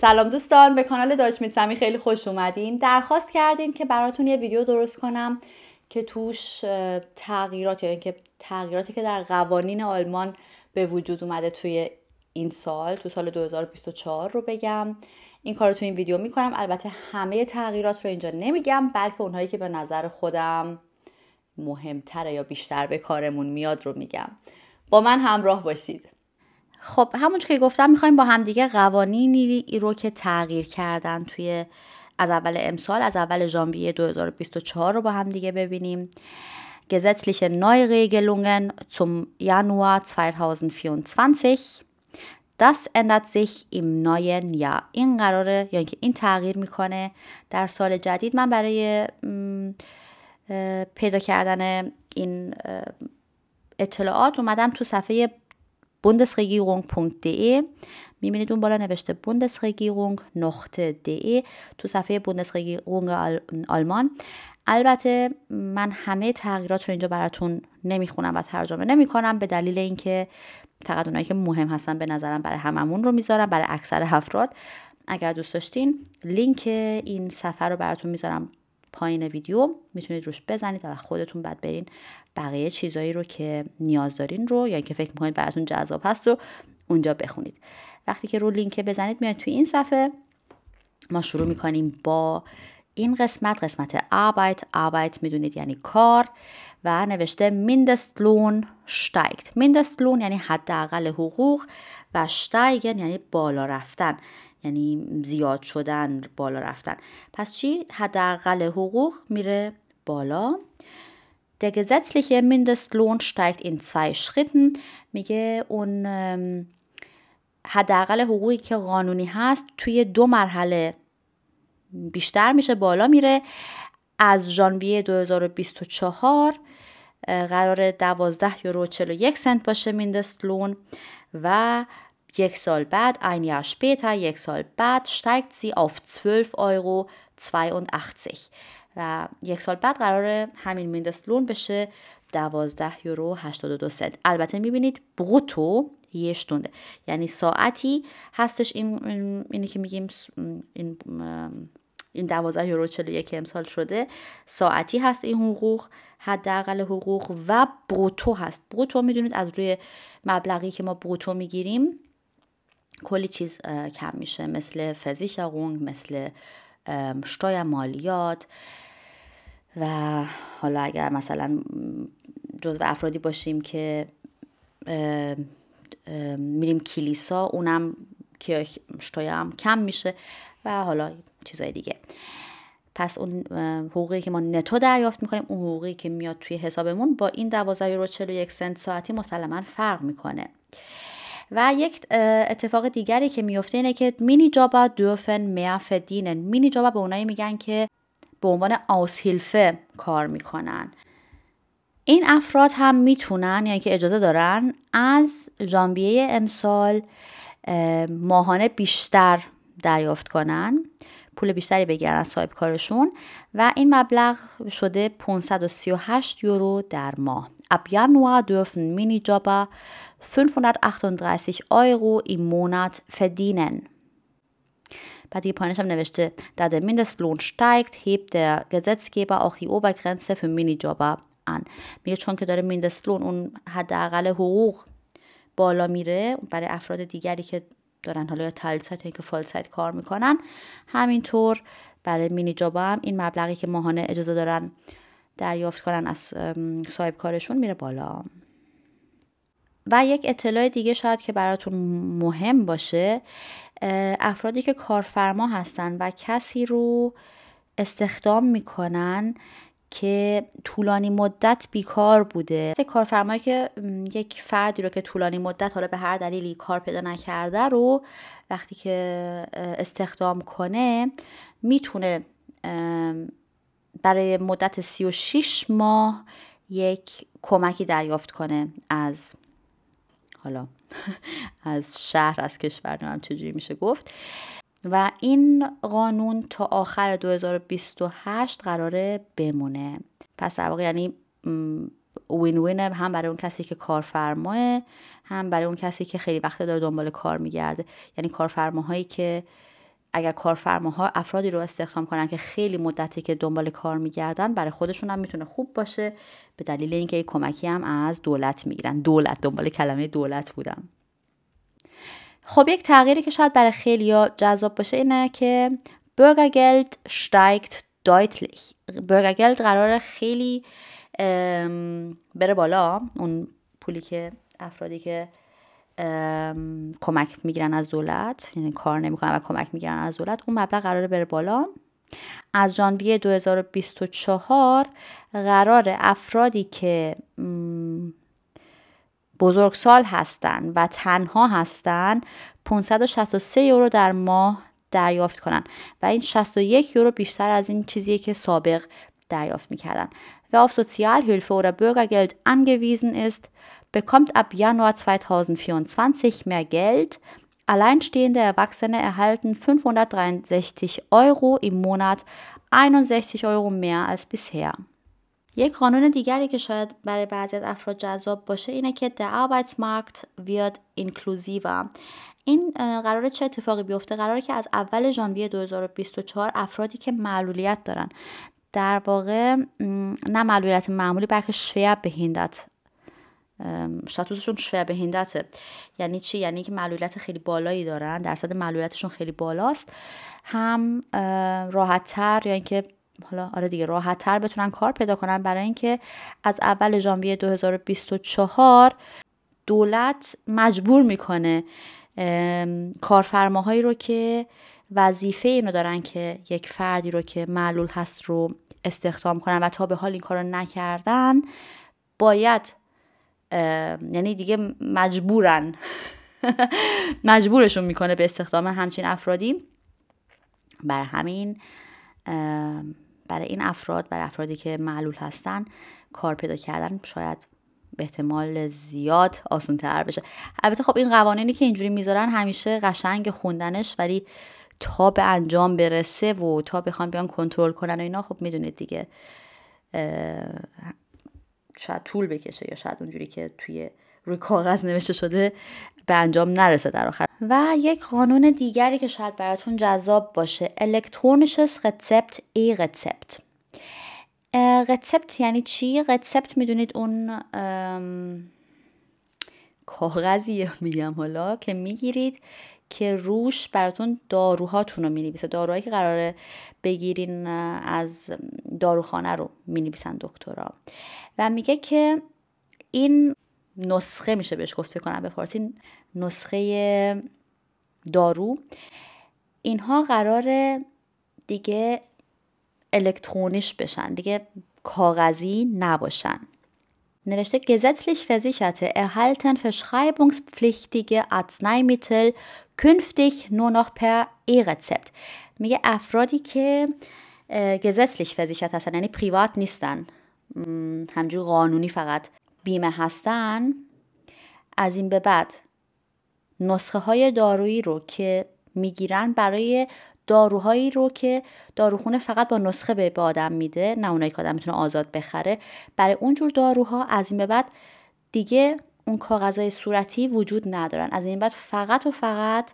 سلام دوستان به کانال داش میتسمی خیلی خوش اومدین درخواست کردین که براتون یه ویدیو درست کنم که توش تغییرات یا یعنی که تغییراتی که در قوانین آلمان به وجود اومده توی این سال تو سال 2024 رو بگم این کار رو توی این ویدیو میکنم البته همه تغییرات رو اینجا نمیگم بلکه اونهایی که به نظر خودم مهمتره یا بیشتر به کارمون میاد رو میگم با من همراه باشید خب همون که گفتم میخوایم با همدیگه قوانینی رو که تغییر کردن توی از اول امسال از اول ژانویه 2024 رو با همدیگه ببینیم gesetzliche Neuregelungen zum Januar 2024 Das ändert sich im neuen Jahr. این قراره یا یعنی اینکه این تغییر میکنه در سال جدید من برای پیدا کردن این اطلاعات اومدم تو صفحه bundesregierung.de میبینید اون بالا نوشته بوندسرگیرung نقطه تو صفحه بوندسرگیرung آلمان البته من همه تغییرات رو اینجا براتون نمیخونم و ترجمه نمیکنم به دلیل اینکه فقط اونایی که مهم هستن به نظرم برای هممون رو میذارم برای اکثر افراد اگر دوست داشتین لینک این سفر رو براتون میذارم پایین ویدیو میتونید روش بزنید و خودتون بعد برین بقیه چیزایی رو که نیاز دارین رو یا یعنی اینکه فکر میکنید براتون جذاب هست رو اونجا بخونید وقتی که رو لینک بزنید میاد توی این صفحه ما شروع میکنیم با این قسمت قسمت arbeit arbeit میدونید یعنی کار و نوشته mindestlohn steigt لون یعنی حداقل حقوق و شتایگن یعنی بالا رفتن یعنی زیاد شدن بالا رفتن پس چی حداقل حقوق میره بالا Der gesetzliche Mindestlohn steigt in zwei Schritten میگه اون حداقل حقوقی که قانونی هست توی دو مرحله بیشتر میشه بالا میره از ژانویه 2024 قرار 12 یورو 41 سنت باشه میندست لون و یک سال بعد این یا شپیتا یک سال بعد steigt sie auf 12 یورو 82 و یک سال بعد قرار همین میندست لون بشه 12 یورو 82 سنت البته میبینید بروتو یه شتونده یعنی ساعتی هستش این اینی که میگیم این این 12 یورو 41 امسال شده ساعتی هست این حقوق حداقل حقوق و بروتو هست بروتو میدونید از روی مبلغی که ما بروتو میگیریم کلی چیز کم میشه مثل فزیشگونگ مثل شتای مالیات و حالا اگر مثلا جزو افرادی باشیم که میریم کلیسا اونم که شتای هم کم میشه و حالا چیزای دیگه پس اون حقوقی که ما نتو دریافت میکنیم اون حقوقی که میاد توی حسابمون با این رو یورو یک سنت ساعتی مسلما فرق میکنه و یک اتفاق دیگری که میفته اینه که مینی جابا دوفن میاف دینن مینی جابا به اونایی میگن که به عنوان آسهیلفه کار میکنن این افراد هم میتونن یعنی که اجازه دارن از ژانویه امسال ماهانه بیشتر دریافت کنن پول بیشتری بگیرن از صاحب کارشون و این مبلغ شده 538 یورو در ماه اب یانوا دورفن مینی جابا 538 یورو مونت فدینن بعد دیگه هم نوشته در در مینست لون شتایگت هیب در گزت آخی او فر مینی جابا ان میگه چون که داره مینست لون اون حداقل حقوق بالا میره برای افراد دیگری که دارن حالا یا تلسط که فال کار میکنن همینطور برای مینی جابا هم این مبلغی که ماهانه اجازه دارن دریافت کنن از صاحب کارشون میره بالا و یک اطلاع دیگه شاید که براتون مهم باشه افرادی که کارفرما هستن و کسی رو استخدام میکنن که طولانی مدت بیکار بوده کارفرمایی که یک فردی رو که طولانی مدت حالا به هر دلیلی کار پیدا نکرده رو وقتی که استخدام کنه میتونه برای مدت 36 ماه یک کمکی دریافت کنه از حالا از شهر از کشور نمیم چجوری میشه گفت و این قانون تا آخر 2028 قراره بمونه پس در واقع یعنی وین وینه هم برای اون کسی که کارفرماه هم برای اون کسی که خیلی وقت داره دنبال کار میگرده یعنی کارفرماهایی که اگر کارفرماها افرادی رو استخدام کنن که خیلی مدتی که دنبال کار میگردن برای خودشون هم میتونه خوب باشه به دلیل اینکه کمکی هم از دولت میگیرن دولت دنبال کلمه دولت بودم خب یک تغییری که شاید برای خیلی جذاب باشه اینه که برگرگلد شتایکت دایتلیخ برگرگلد قرار خیلی بره بالا اون پولی که افرادی که کمک میگیرن از دولت یعنی کار نمیکنن و کمک میگیرن از دولت اون مبلغ قراره بره بالا از ژانویه 2024 قرار افرادی که بزرگسال هستند و تنها هستند 563 یورو در ماه دریافت کنند و این 61 یورو بیشتر از این چیزی که سابق دریافت میکردن. Wer auf Sozialhilfe oder Bürgergeld angewiesen ist, bekommt ab Januar 2024 mehr Geld. Alleinstehende Erwachsene erhalten 563 Euro im Monat, 61 Euro mehr als bisher. یک قانون دیگری که شاید برای بعضی از افراد جذاب باشه اینه که در مارکت wird inklusiver این قرار چه اتفاقی بیفته قراره که از اول ژانویه 2024 افرادی که معلولیت دارن در واقع نه معلولیت معمولی بلکه شwer behindert شاتوسشون شwer بهیندته یعنی چی یعنی که معلولیت خیلی بالایی دارن درصد معلولیتشون خیلی بالاست هم راحتتر یا یعنی اینکه حالا آره دیگه راحت تر بتونن کار پیدا کنن برای اینکه از اول ژانویه 2024 دولت مجبور میکنه کارفرماهایی رو که وظیفه اینو دارن که یک فردی رو که معلول هست رو استخدام کنن و تا به حال این کار رو نکردن باید یعنی دیگه مجبورن مجبورشون میکنه به استخدام همچین افرادی بر همین برای این افراد برای افرادی که معلول هستن کار پیدا کردن شاید به احتمال زیاد آسان تر بشه البته خب این قوانینی که اینجوری میذارن همیشه قشنگ خوندنش ولی تا به انجام برسه و تا بخوان بیان کنترل کنن و اینا خب میدونید دیگه شاید طول بکشه یا شاید اونجوری که توی روی کاغذ نوشته شده به انجام نرسه در آخر و یک قانون دیگری که شاید براتون جذاب باشه الکترونیشس رسپت ای رسپت رسپت یعنی چی رسپت میدونید اون کاغذی میگم حالا که میگیرید که روش براتون داروهاتون رو مینویسه داروهایی که قراره بگیرین از داروخانه رو مینویسن دکترها و میگه که این نسخه میشه بهش گفت کنم به فارسی نسخه دارو اینها قرار دیگه الکترونیش بشن دیگه کاغذی نباشن نوشته gesetzlich versicherte erhalten verschreibungspflichtige Arzneimittel künftig nur noch per e-Rezept میگه افرادی که gesetzlich versichert هستن یعنی پریوات نیستن همجور قانونی فقط بیمه هستن از این به بعد نسخه های دارویی رو که میگیرن برای داروهایی رو که داروخونه فقط با نسخه به آدم میده نه اونایی که آدم میتونه آزاد بخره برای اونجور داروها از این به بعد دیگه اون کاغذهای صورتی وجود ندارن از این بعد فقط و فقط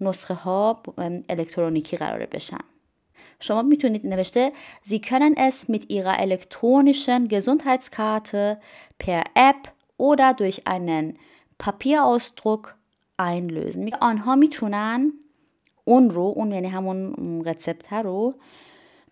نسخه ها الکترونیکی قراره بشن شما میتونید نوشته Sie können es mit ihrer elektronischen Gesundheitskarte per App oder durch einen Papierausdruck einlösen آنها میتونن اون رو اون یعنی همون رسپت ها رو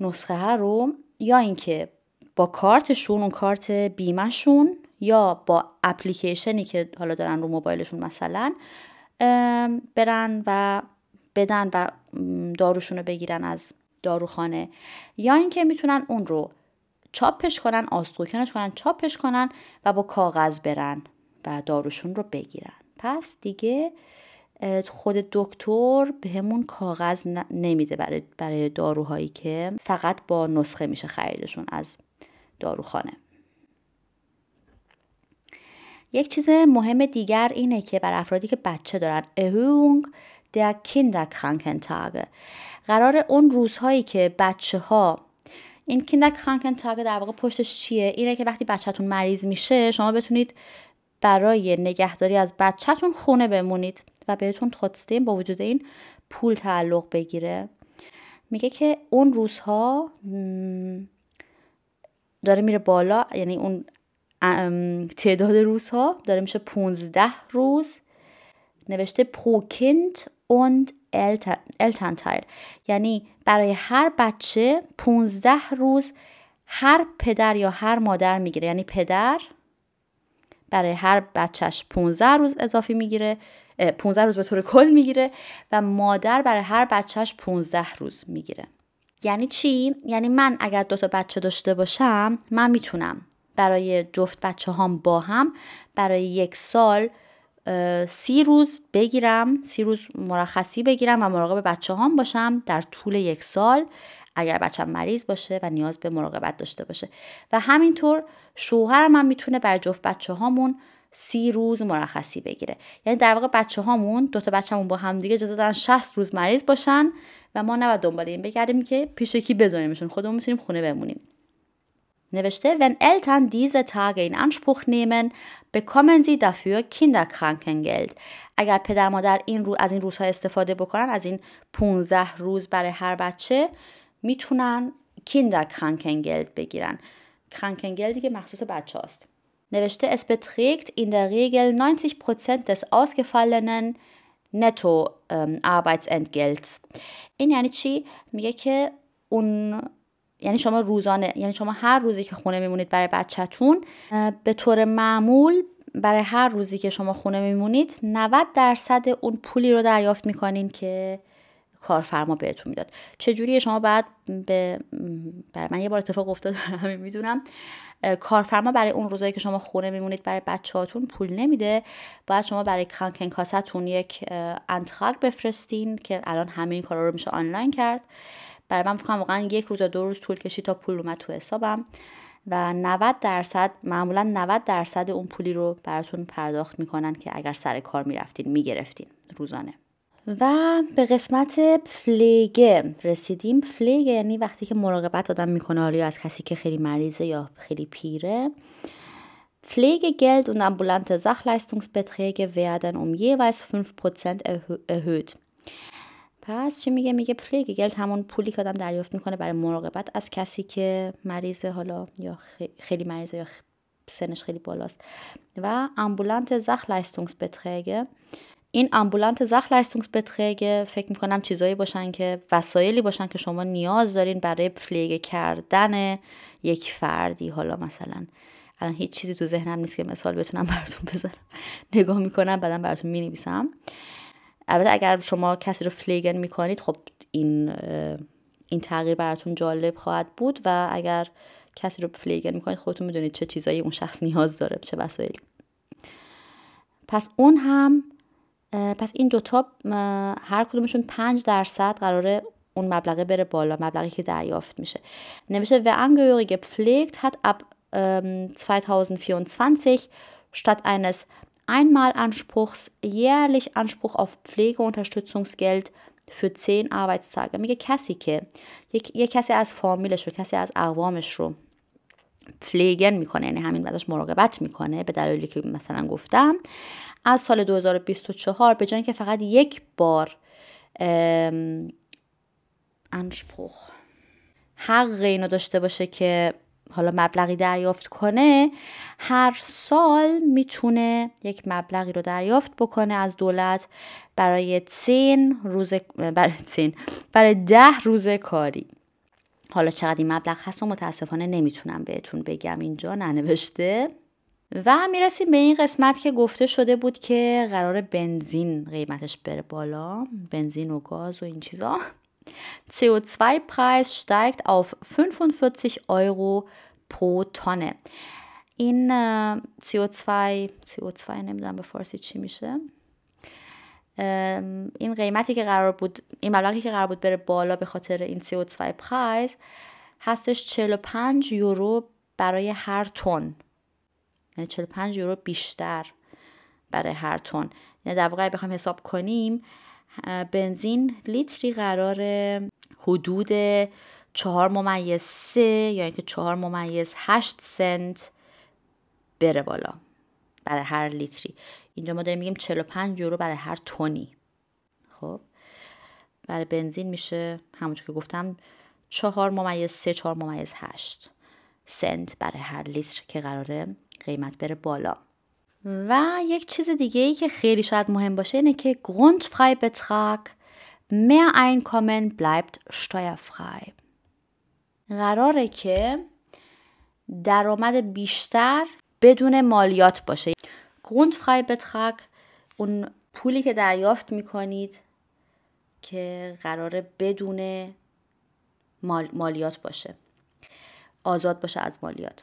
نسخه ها رو یا اینکه با کارتشون اون کارت بیمهشون یا با اپلیکیشنی که حالا دارن رو موبایلشون مثلا برن و بدن و داروشون رو بگیرن از داروخانه یا اینکه میتونن اون رو چاپش کنن آستوکنش کنن چاپش کنن و با کاغذ برن و داروشون رو بگیرن پس دیگه خود دکتر بهمون کاغذ نمیده برای, برای داروهایی که فقط با نسخه میشه خریدشون از داروخانه یک چیز مهم دیگر اینه که بر افرادی که بچه دارن اهونگ der Kinderkrankentage قرار اون روزهایی که بچه ها این تاگه در واقع پشتش چیه اینه که وقتی بچهتون مریض میشه شما بتونید برای نگهداری از بچهتون خونه بمونید و بهتون خودستین با وجود این پول تعلق بگیره میگه که اون روزها داره میره بالا یعنی اون تعداد روزها داره میشه 15 روز نوشته پروکند und Elternteil یعنی برای هر بچه 15 روز هر پدر یا هر مادر میگیره یعنی پدر برای هر بچهش 15 روز اضافی میگیره 15 روز به طور کل میگیره و مادر برای هر بچهش 15 روز میگیره یعنی چی یعنی من اگر دو تا بچه داشته باشم من میتونم برای جفت بچه هم با هم برای یک سال سی روز بگیرم سی روز مرخصی بگیرم و مراقب بچه هم باشم در طول یک سال اگر هم مریض باشه و نیاز به مراقبت داشته باشه و همینطور شوهرم هم میتونه برای جفت بچه هامون سی روز مرخصی بگیره یعنی در واقع بچه هامون دوتا همون با هم دیگه اجازه دارن 60 روز مریض باشن و ما نباید دنبال این بگردیم که پیش کی بذاریمشون خودمون میتونیم خونه بمونیم Ne, wenn Eltern diese Tage in Anspruch nehmen, bekommen sie dafür Kinderkrankengeld. اگر پدر مادر این رو از این روزها استفاده بکنن از این 15 روز برای هر بچه میتونن Kinderkrankengeld بگیرن. Krankengeld که مخصوص بچه هاست. نوشته es beträgt in der Regel 90% des ausgefallenen netto ähm, Arbeitsentgelts. این یعنی چی؟ میگه که اون یعنی شما روزانه یعنی شما هر روزی که خونه میمونید برای بچهتون به طور معمول برای هر روزی که شما خونه میمونید 90 درصد اون پولی رو دریافت میکنین که کارفرما بهتون میداد چجوری شما باید به برای من یه بار اتفاق افتاد همین میدونم کارفرما برای اون روزایی که شما خونه میمونید برای بچهاتون پول نمیده باید شما برای کنکاستون یک انتخاب بفرستین که الان همه این کارا رو میشه آنلاین کرد برای من فکرم واقعا یک روز یا دو روز طول کشید تا پول اومد تو حسابم و 90 درصد معمولا 90 درصد اون پولی رو براتون پرداخت میکنن که اگر سر کار میرفتین میگرفتین روزانه و به قسمت فلیگه رسیدیم فلیگه یعنی وقتی که مراقبت آدم میکنه حالا آره، از کسی که خیلی مریضه یا خیلی پیره Geld und ambulante Sachleistungsbeträge werden um jeweils 5% erhöht. پس چی میگه میگه گل همون پولی که آدم دریافت میکنه برای مراقبت از کسی که مریضه حالا یا خیلی مریض یا سنش خیلی بالاست و امبولانت بتریگه این امبولانت بتریگه فکر میکنم چیزایی باشن که وسایلی باشن که شما نیاز دارین برای پلیگ کردن یک فردی حالا مثلا الان هیچ چیزی تو ذهنم نیست که مثال بتونم براتون بزنم نگاه میکنم بعدم براتون مینویسم البته اگر شما کسی رو فلیگن میکنید خب این این تغییر براتون جالب خواهد بود و اگر کسی رو فلیگن میکنید خودتون میدونید چه چیزایی اون شخص نیاز داره چه وسایلی پس اون هم پس این دوتا هر کدومشون پنج درصد قراره اون مبلغه بره بالا مبلغی که دریافت میشه نمیشه و Angehörige pflegt hat اب 2024 statt eines Einmalanspruchs, jährlich Anspruch auf Pflegeunterstützungsgeld für 10 Arbeitstage. میگه کسی که یک, کسی از فامیلش رو کسی از اقوامش رو پلیگن میکنه یعنی همین ازش مراقبت میکنه به دلایلی که مثلا گفتم از سال 2024 به جای که فقط یک بار انشپخ حق اینو داشته باشه که حالا مبلغی دریافت کنه هر سال میتونه یک مبلغی رو دریافت بکنه از دولت برای تین روز برای برای ده روز کاری حالا چقدر این مبلغ هست و متاسفانه نمیتونم بهتون بگم اینجا ننوشته و میرسیم به این قسمت که گفته شده بود که قرار بنزین قیمتش بره بالا بنزین و گاز و این چیزا CO2-Preis steigt auf 45 Euro pro Tonne. äh, CO2 CO2 wir dann bevor sie میشه این قیمتی که قرار بود این مبلغی که قرار بود بره بالا به خاطر این CO2 پرایز هستش 45 یورو برای هر تن یعنی 45 یورو بیشتر برای هر تن یعنی در واقع بخوایم حساب کنیم بنزین لیتری قرار حدود چهار ممیز سه یا اینکه چهار ممیز هشت سنت بره بالا برای هر لیتری اینجا ما داریم میگیم 45 یورو برای هر تونی خب برای بنزین میشه همونجور که گفتم چهار ممیز سه چهار ممیز هشت سنت برای هر لیتر که قراره قیمت بره بالا و یک چیز دیگه ای که خیلی شاید مهم باشه اینه که Grundfreibetrag mehr Einkommen bleibt steuerfrei. قراره که درآمد بیشتر بدون مالیات باشه. Grundfreibetrag اون پولی که دریافت میکنید که قراره بدون مال، مالیات باشه. آزاد باشه از مالیات.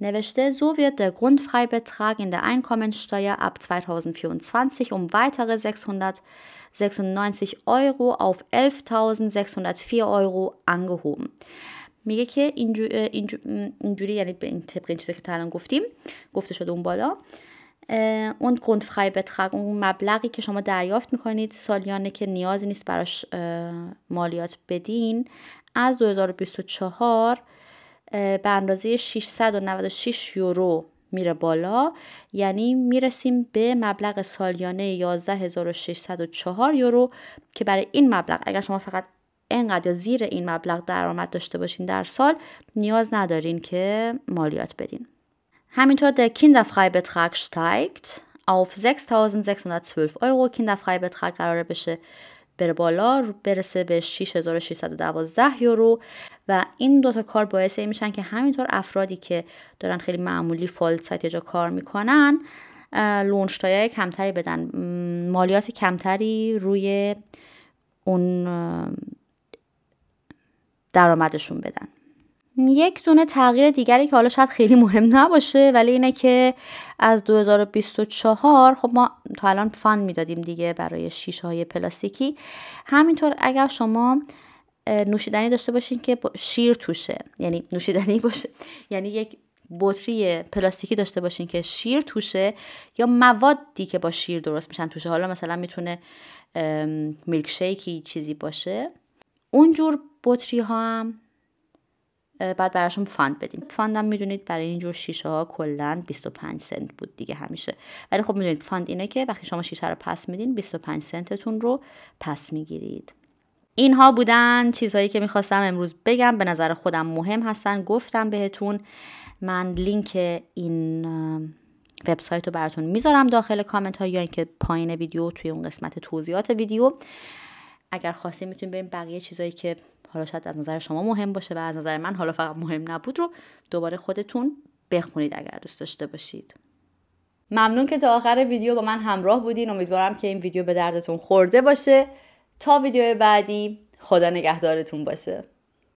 Neweste, so wird der Grundfreibetrag in der Einkommensteuer اب 2024 um weitere 696 Euro auf 11.604 Euro angehoben. میگه که اینجو، اینجو، اینجوری یعنی به این طبق این چیزی که تا گفته شده اون اون مبلغی که شما دریافت میکنید سالیانه که نیازی نیست براش مالیات بدین از 2024 به اندازه 696 یورو میره بالا یعنی میرسیم به مبلغ سالیانه 11604 یورو که برای این مبلغ اگر شما فقط انقدر یا زیر این مبلغ درآمد داشته باشین در سال نیاز ندارین که مالیات بدین همینطور در Kinderfreibetrag شتایکت auf 6612 Euro Kinderfreibetrag قراره بشه بر بالا برسه به 6612 یورو و این دوتا کار باعث این میشن که همینطور افرادی که دارن خیلی معمولی فالت سایت جا کار میکنن لونشتایه کمتری بدن مالیات کمتری روی اون درآمدشون بدن یک دونه تغییر دیگری که حالا شاید خیلی مهم نباشه ولی اینه که از 2024 خب ما تا الان فان میدادیم دیگه برای شیشه های پلاستیکی همینطور اگر شما نوشیدنی داشته باشین که شیر توشه یعنی نوشیدنی باشه یعنی یک بطری پلاستیکی داشته باشین که شیر توشه یا موادی که با شیر درست میشن توشه حالا مثلا میتونه میلک شیکی چیزی باشه اونجور بطری ها هم بعد براشون فاند بدیم فاندم میدونید برای اینجور شیشه ها کلا 25 سنت بود دیگه همیشه ولی خب میدونید فاند اینه که وقتی شما شیشه رو پس میدین 25 سنتتون رو پس میگیرید اینها بودن چیزهایی که میخواستم امروز بگم به نظر خودم مهم هستن گفتم بهتون من لینک این وبسایت رو براتون میذارم داخل کامنت ها یا اینکه پایین ویدیو توی اون قسمت توضیحات ویدیو اگر خواستیم میتونیم بریم بقیه چیزهایی که حالا شاید از نظر شما مهم باشه و از نظر من حالا فقط مهم نبود رو دوباره خودتون بخونید اگر دوست داشته باشید ممنون که تا آخر ویدیو با من همراه بودین امیدوارم که این ویدیو به دردتون خورده باشه تا ویدیو بعدی خدا نگهدارتون باشه